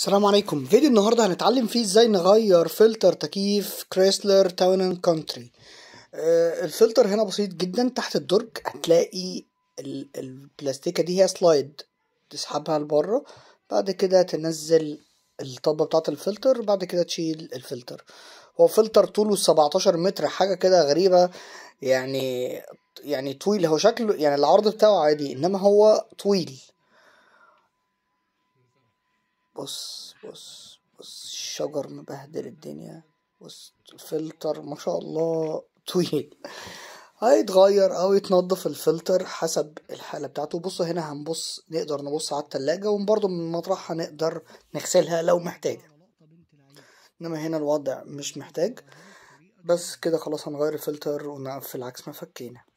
السلام عليكم فيديو النهاردة هنتعلم فيه ازاي نغير فلتر تكييف كريسلر تاون اند كونتري الفلتر هنا بسيط جدا تحت الدرج هتلاقي البلاستيكة دي هي سلايد تسحبها لبره بعد كده تنزل الطبة بتاعة الفلتر بعد كده تشيل الفلتر هو فلتر طوله 17 متر حاجة كده غريبة يعني يعني طويل هو شكله يعني العرض بتاعه عادي انما هو طويل بص بص بص الشجر مبهدل الدنيا بص الفلتر ما شاء الله طويل هيتغير او يتنضف الفلتر حسب الحاله بتاعته بصوا هنا هنبص نقدر نبص على التلاجة وبرضه من مطرحها نقدر نغسلها لو محتاجه انما هنا الوضع مش محتاج بس كده خلاص هنغير الفلتر ونقفل عكس ما فكينا